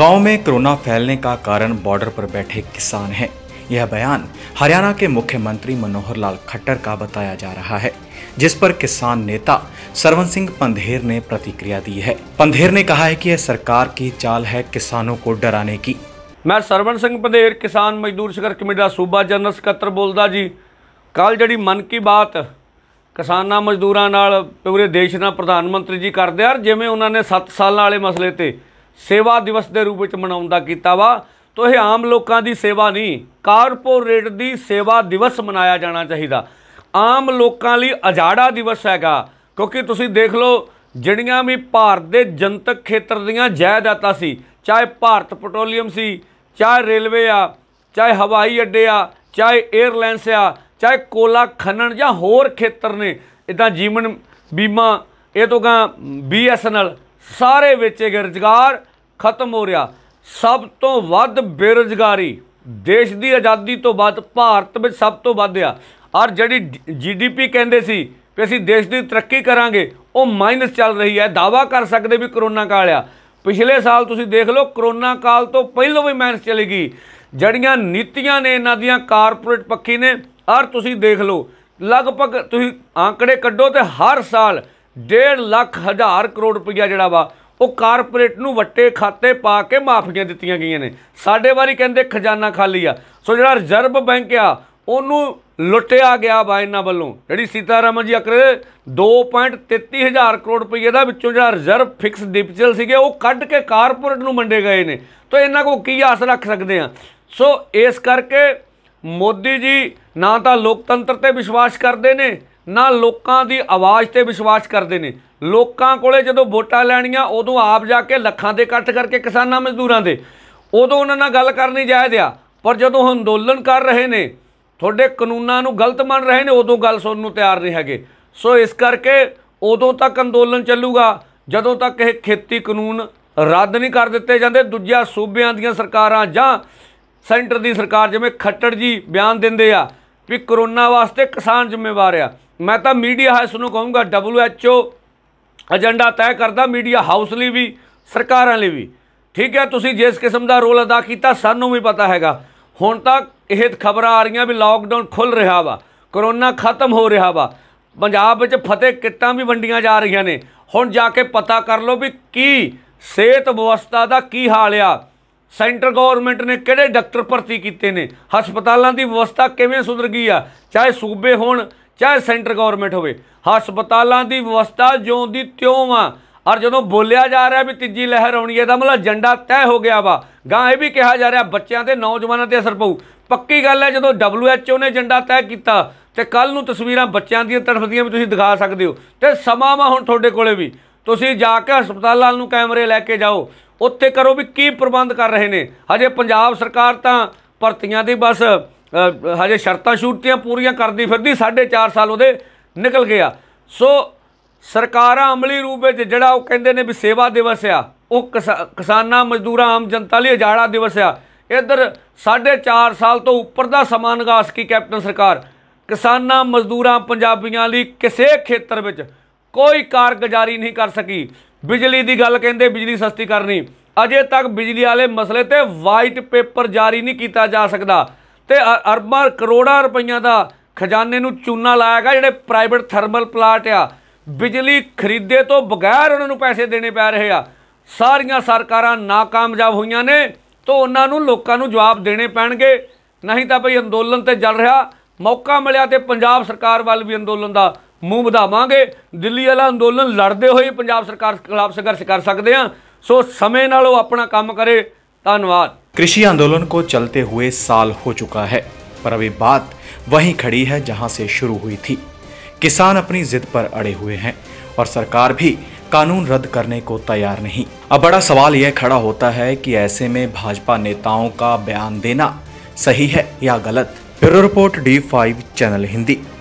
गांव में कोरोना फैलने का कारण बॉर्डर पर बैठे किसान हैं यह बयान हरियाणा के मुख्यमंत्री मनोहर लाल खट्टर का बताया जा रहा है जिस पर किसान नेता सरवन सिंह पंधेर ने प्रतिक्रिया दी है पंधेर ने कहा है कि यह सरकार की चाल है किसानों को डराने की मैं सरवन सिंह पंधेर किसान मजदूर ਸੰਘਰਸ਼ कमेटी ਦਾ सूबा ਜਨਰਲ ਸਕੱਤਰ जी कल ਕੱਲ मन की बात ਬਾਤ ਕਿਸਾਨਾਂ ਮਜ਼ਦੂਰਾਂ पूरे देश प्रधानमंत्री जी करते जिमें उन्होंने सत्त ਆ मसले पर 7 ਸੇਵਾ ਦਿਵਸ ਦੇ ਰੂਪ ਵਿੱਚ ਮਨਾਉਣ ਦਾ ਕੀਤਾ ਵਾ ਤੋ ਇਹ ਆਮ ਲੋਕਾਂ ਦੀ ਸੇਵਾ ਨਹੀਂ ਕਾਰਪੋਰੇਟ ਦੀ ਸੇਵਾ ਦਿਵਸ ਮਨਾਇਆ ਜਾਣਾ ਚਾਹੀਦਾ ਆਮ ਲੋਕਾਂ ਲਈ ਅਜਾੜਾ ਦਿਵਸ ਹੈਗਾ ਕਿਉਂਕਿ ਤੁਸੀਂ ਦੇਖ ਲਓ ਜਿਹੜੀਆਂ ਵੀ ਭਾਰਤ ਦੇ ਜਨਤਕ ਖੇਤਰ ਦੀਆਂ ਜਾਇਦਾਦਾਂ ਸੀ ਚਾਹੇ ਭਾਰਤ ਪੈਟਰੋਲੀਅਮ ਸੀ ਚਾਹੇ ਰੇਲਵੇ ਆ ਚਾਹੇ ਹਵਾਈ ਅੱਡੇ ਆ ਚਾਹੇ 에ਅਰਲਾਈਨਸ ਆ ਚਾਹੇ ਕੋਲਾ ਖਨਣ ਜਾਂ ਹੋਰ ਖੇਤਰ ਨੇ ਇਦਾਂ ਜੀਵਨ ਬੀਮਾ ਇਹ ਤੋਂ ਗਾ ਬੀਐਸਐਨਐਲ ਸਾਰੇ ਵਿੱਚ ਇਹ ਰੁਜ਼ਗਾਰ ਖਤਮ ਹੋ ਰਿਹਾ ਸਭ ਤੋਂ ਵੱਧ ਬੇਰੋਜ਼ਗਾਰੀ ਦੇਸ਼ ਦੀ ਆਜ਼ਾਦੀ ਤੋਂ ਬਾਅਦ ਭਾਰਤ ਵਿੱਚ ਸਭ ਤੋਂ ਵੱਧ ਆ ਔਰ ਜਿਹੜੀ ਜੀਡੀਪੀ ਕਹਿੰਦੇ ਸੀ ਕਿ ਅਸੀਂ ਦੇਸ਼ ਦੀ ਤਰੱਕੀ ਕਰਾਂਗੇ ਉਹ ਮਾਈਨਸ ਚੱਲ ਰਹੀ ਹੈ ਦਾਵਾ ਕਰ ਸਕਦੇ ਵੀ ਕਰੋਨਾ ਕਾਲ ਆ ਪਿਛਲੇ ਸਾਲ ਤੁਸੀਂ ਦੇਖ ਲਓ ਕਰੋਨਾ ਕਾਲ ਤੋਂ ਪਹਿਲਾਂ ਵੀ ਮਾਈਨਸ ਚਲੀ ਗਈ ਜੜੀਆਂ ਨੀਤੀਆਂ ਨੇ ਇਹਨਾਂ ਦੀਆਂ ਕਾਰਪੋਰੇਟ ਪੱਖੀ ਨੇ ਔਰ ਤੁਸੀਂ ਦੇਖ ਲਓ ਲਗਭਗ ਤੁਸੀਂ ਆંકੜੇ ਕੱਢੋ ਤੇ ਹਰ ਸਾਲ 1.5 ਲੱਖ ਹਜ਼ਾਰ ਕਰੋੜ ਰੁਪਈਆ ਜਿਹੜਾ ਵਾ ਉਹ ਕਾਰਪੋਰੇਟ ਨੂੰ ਵੱਟੇ ਖਾਤੇ ਪਾ ਕੇ ਮਾਫੀਆਂ ਦਿੱਤੀਆਂ ਗਈਆਂ ਨੇ ਸਾਡੇ ਵਾਰੀ ਕਹਿੰਦੇ ਖਜ਼ਾਨਾ ਖਾਲੀ ਆ ਸੋ ਜਿਹੜਾ ਰਿਜ਼ਰਵ ਬੈਂਕ ਆ ਉਹਨੂੰ ਲੁੱਟਿਆ ਗਿਆ ਬਾਇਨਾ ਇਹਨਾਂ ਵੱਲੋਂ ਜਿਹੜੀ ਸੀਤਾਰਾਮਨ ਜੀ ਅਕਰੇ 2.33 ਹਜ਼ਾਰ ਕਰੋੜ ਰੁਪਏ ਦਾ ਵਿੱਚੋਂ ਜਿਹੜਾ ਰਿਜ਼ਰਵ ਫਿਕਸ ਡਿਪਚਲ ਸੀਗੇ ਉਹ ਕੱਢ ਕੇ ਕਾਰਪੋਰੇਟ ਨੂੰ ਮੰਡੇ ਗਏ ਨੇ ਤਾਂ ਇਹਨਾਂ ਕੋ ਕੀ ਆਸ ਰੱਖ ਸਕਦੇ ਆ ਸੋ ਇਸ ਕਰਕੇ ਮੋਦੀ ਜੀ ਨਾ ਤਾਂ ਲੋਕਤੰਤਰ ਤੇ ਵਿਸ਼ਵਾਸ ਕਰਦੇ ਨੇ ਨਾ ਲੋਕਾਂ ਦੀ ਆਵਾਜ਼ ਤੇ ਵਿਸ਼ਵਾਸ ਕਰਦੇ ਨੇ ਲੋਕਾਂ ਕੋਲੇ ਜਦੋਂ ਵੋਟਾਂ ਲੈਣੀਆਂ ਉਦੋਂ ਆਪ ਜਾ ਕੇ ਲੱਖਾਂ ਦੇ ਇਕੱਠ ਕਰਕੇ ਕਿਸਾਨਾਂ ਮਜ਼ਦੂਰਾਂ ਦੇ ਉਦੋਂ ਉਹਨਾਂ ਨਾਲ ਗੱਲ ਕਰਨੀ ਜਾਇਜ਼ ਆ ਪਰ ਜਦੋਂ ਅੰਦੋਲਨ ਕਰ ਰਹੇ ਨੇ ਤੁਹਾਡੇ ਕਾਨੂੰਨਾਂ ਨੂੰ ਗਲਤ ਮੰਨ ਰਹੇ ਨੇ ਉਦੋਂ ਗੱਲ ਸੁਣਨ ਨੂੰ ਤਿਆਰ ਨਹੀਂ ਹੈਗੇ ਸੋ ਇਸ ਕਰਕੇ ਉਦੋਂ ਤੱਕ ਅੰਦੋਲਨ ਚੱਲੂਗਾ ਜਦੋਂ ਤੱਕ ਇਹ ਖੇਤੀ ਕਾਨੂੰਨ ਰੱਦ ਨਹੀਂ ਕਰ ਦਿੱਤੇ ਜਾਂਦੇ ਦੂਜਿਆਂ ਸੂਬਿਆਂ ਦੀਆਂ ਸਰਕਾਰਾਂ ਜਾਂ ਸੈਂਟਰ ਦੀ ਸਰਕਾਰ ਜਿਵੇਂ ਖੱਟੜ ਜੀ ਬਿਆਨ ਦਿੰਦੇ ਆ ਵੀ ਕਰੋਨਾ ਵਾਸਤੇ ਕਿਸਾਨ ਜ਼ਿੰਮੇਵਾਰ ਆ ਮੈਂ ਤਾਂ ਮੀਡੀਆ ਹਾਊਸ ਨੂੰ ਕਹੂੰਗਾ WHO ਏਜੰਡਾ ਤੈਅ ਕਰਦਾ ਮੀਡੀਆ ਹਾਊਸ ਲਈ ਵੀ ਸਰਕਾਰਾਂ ਲਈ ਵੀ ਠੀਕ ਹੈ ਤੁਸੀਂ ਜਿਸ ਕਿਸਮ ਦਾ ਰੋਲ ਅਦਾ ਕੀਤਾ ਸਾਨੂੰ ਵੀ ਪਤਾ ਹੈਗਾ ਹੁਣ ਤੱਕ ਇਹ ਖਬਰਾਂ ਆ ਰਹੀਆਂ ਵੀ ਲਾਕਡਾਊਨ ਖੁੱਲ ਰਿਹਾ ਵਾ ਕਰੋਨਾ ਖਤਮ ਹੋ ਰਿਹਾ ਵਾ ਪੰਜਾਬ ਵਿੱਚ ਫਤਿਹ ਕਿੱਟਾਂ ਵੀ ਵੰਡੀਆਂ ਜਾ ਰਹੀਆਂ ਨੇ ਹੁਣ ਜਾ ਕੇ ਪਤਾ ਕਰ ਲਓ ਵੀ ਕੀ ਸਿਹਤ ਵਿਵਸਥਾ ਦਾ ਕੀ ਹਾਲ ਆ ਸੈਂਟਰ ਗਵਰਨਮੈਂਟ ਨੇ ਕਿਹੜੇ ਡਾਕਟਰ ਭਰਤੀ ਕੀਤੇ ਨੇ ਹਸਪਤਾਲਾਂ ਦੀ ਵਿਵਸਥਾ ਕਿਵੇਂ ਸੁਧਰ ਗਈ ਆ ਚਾਹੇ ਸੂਬੇ ਹੋਣ ਚਾਹੇ ਸੈਂਟਰ ਗਵਰਨਮੈਂਟ ਹੋਵੇ ਹਸਪਤਾਲਾਂ ਦੀ ਵਿਵਸਥਾ ਜਿਉਂ ਦੀ ਤਿਉਂ ਆ ਔਰ ਜਦੋਂ ਬੋਲਿਆ ਜਾ ਰਿਹਾ ਵੀ ਤੀਜੀ ਲਹਿਰ ਆਉਣੀ ਹੈ ਦਾ ਮਤਲਬ ਏਜੰਡਾ ਤੈਅ ਹੋ ਗਿਆ ਵਾ ਗਾਂ ਇਹ ਵੀ ਕਿਹਾ ਜਾ ਰਿਹਾ ਬੱਚਿਆਂ ਤੇ ਨੌਜਵਾਨਾਂ ਤੇ ਅਸਰ ਪਊ ਪੱਕੀ ਗੱਲ ਹੈ ਜਦੋਂ WHO ਨੇ ਏਜੰਡਾ ਤੈਅ ਕੀਤਾ ਤੇ ਕੱਲ ਨੂੰ ਤਸਵੀਰਾਂ ਬੱਚਿਆਂ ਦੀਆਂ ਤੜਫਦੀਆਂ ਵੀ ਤੁਸੀਂ ਦਿਖਾ ਸਕਦੇ ਹੋ ਤੇ ਸਮਾਂ ਵਾ ਹੁਣ ਤੁਹਾਡੇ ਕੋਲੇ ਵੀ ਤੁਸੀਂ ਜਾ ਕੇ ਹਸਪਤਾਲਾਂ ਨੂੰ ਕੈਮਰੇ ਲੈ ਕੇ ਜਾਓ ਉੱਥੇ ਕਰੋ ਵੀ ਕੀ ਪ੍ਰਬੰਧ ਕਰ ਰਹੇ ਨੇ ਹਜੇ ਪੰਜਾਬ ਸਰਕਾਰ ਤਾਂ ਭਰਤੀਆਂ ਦੀ ਬਸ ਹਜੇ ਸ਼ਰਤਾਂ ਸ਼ੂਰਤੀਆਂ ਪੂਰੀਆਂ ਕਰਦੀ ਫਿਰਦੀ 4.5 ਸਾਲ ਉਹਦੇ ਨਿਕਲ ਗਿਆ ਸੋ ਸਰਕਾਰਾਂ ਅਮਲੀ ਰੂਪ ਵਿੱਚ ਜਿਹੜਾ ਉਹ ਕਹਿੰਦੇ ਨੇ ਵੀ ਸੇਵਾ ਦਿਵਸ ਆ ਉਹ ਕਿਸਾਨਾਂ ਮਜ਼ਦੂਰਾਂ ਆਮ ਜਨਤਾ ਲਈ ਉਜਾੜਾ ਦਿਵਸ ਆ ਇਧਰ 4.5 ਸਾਲ ਤੋਂ ਉੱਪਰ ਦਾ ਸਮਾਂ ਗਾਸ ਕੀ ਕੈਪਟਨ ਸਰਕਾਰ ਕਿਸਾਨਾਂ ਮਜ਼ਦੂਰਾਂ ਪੰਜਾਬੀਆਂ ਲਈ ਕਿਸੇ ਖੇਤਰ ਵਿੱਚ ਕੋਈ ਕਾਰਗੁਜ਼ਾਰੀ ਨਹੀਂ ਕਰ ਸਕੀ ਬਿਜਲੀ ਦੀ ਗੱਲ ਕਹਿੰਦੇ ਬਿਜਲੀ ਸਸਤੀ ਕਰਨੀ ਅਜੇ ਤੱਕ ਬਿਜਲੀ ਵਾਲੇ ਮਸਲੇ ਤੇ ਵਾਈਟ ਪੇਪਰ ਜਾਰੀ ਨਹੀਂ ਕੀਤਾ ਜਾ ਸਕਦਾ ਤੇ ਅਰਬਾਂ ਕਰੋੜਾਂ ਰੁਪਈਆਂ ਦਾ ਖਜ਼ਾਨੇ ਨੂੰ ਚੂਨਾ ਲਾਇਆ ਗਿਆ ਜਿਹੜੇ ਪ੍ਰਾਈਵੇਟ ਥਰਮਲ ਪਲਾਟ ਆ ਬਿਜਲੀ ਖਰੀਦੇ ਤੋਂ ਬਗੈਰ ਉਹਨਾਂ ਨੂੰ ਪੈਸੇ ਦੇਣੇ ਪੈ ਰਹੇ ਆ ਸਾਰੀਆਂ ਸਰਕਾਰਾਂ ਨਾਕਾਮਯਾਬ ਹੋਈਆਂ ਨੇ ਤੋਂ ਉਹਨਾਂ ਨੂੰ ਲੋਕਾਂ ਨੂੰ ਜਵਾਬ ਦੇਣੇ ਪੈਣਗੇ ਨਹੀਂ ਤਾਂ ਭਈ ਅੰਦੋਲਨ ਤੇ ਚੱਲ ਰਿਹਾ ਮੌਕਾ ਮਿਲਿਆ ਤੇ ਪੰਜਾਬ ਸਰਕਾਰ ਵੱਲ ਵੀ ਅੰਦੋਲਨ ਦਾ ਮੂੰਹ बधावे दिल्ली वाला अंदोलन लड़ते हुए पंजाब सरकार खिलाफ संघर्ष कर सकते हैं सो समय ना अपना काम करे ਕਰੇ धन्यवाद कृषि आंदोलन को चलते हुए साल हो चुका है पर अभी बात वहीं खड़ी है जहां से शुरू हुई थी किसान अपनी जिद पर अड़े हुए हैं और सरकार भी कानून रद्द करने को तैयार नहीं अब बड़ा सवाल यह खड़ा होता है कि ऐसे में भाजपा नेताओं का बयान देना सही है या गलत bureau report the channel Hindi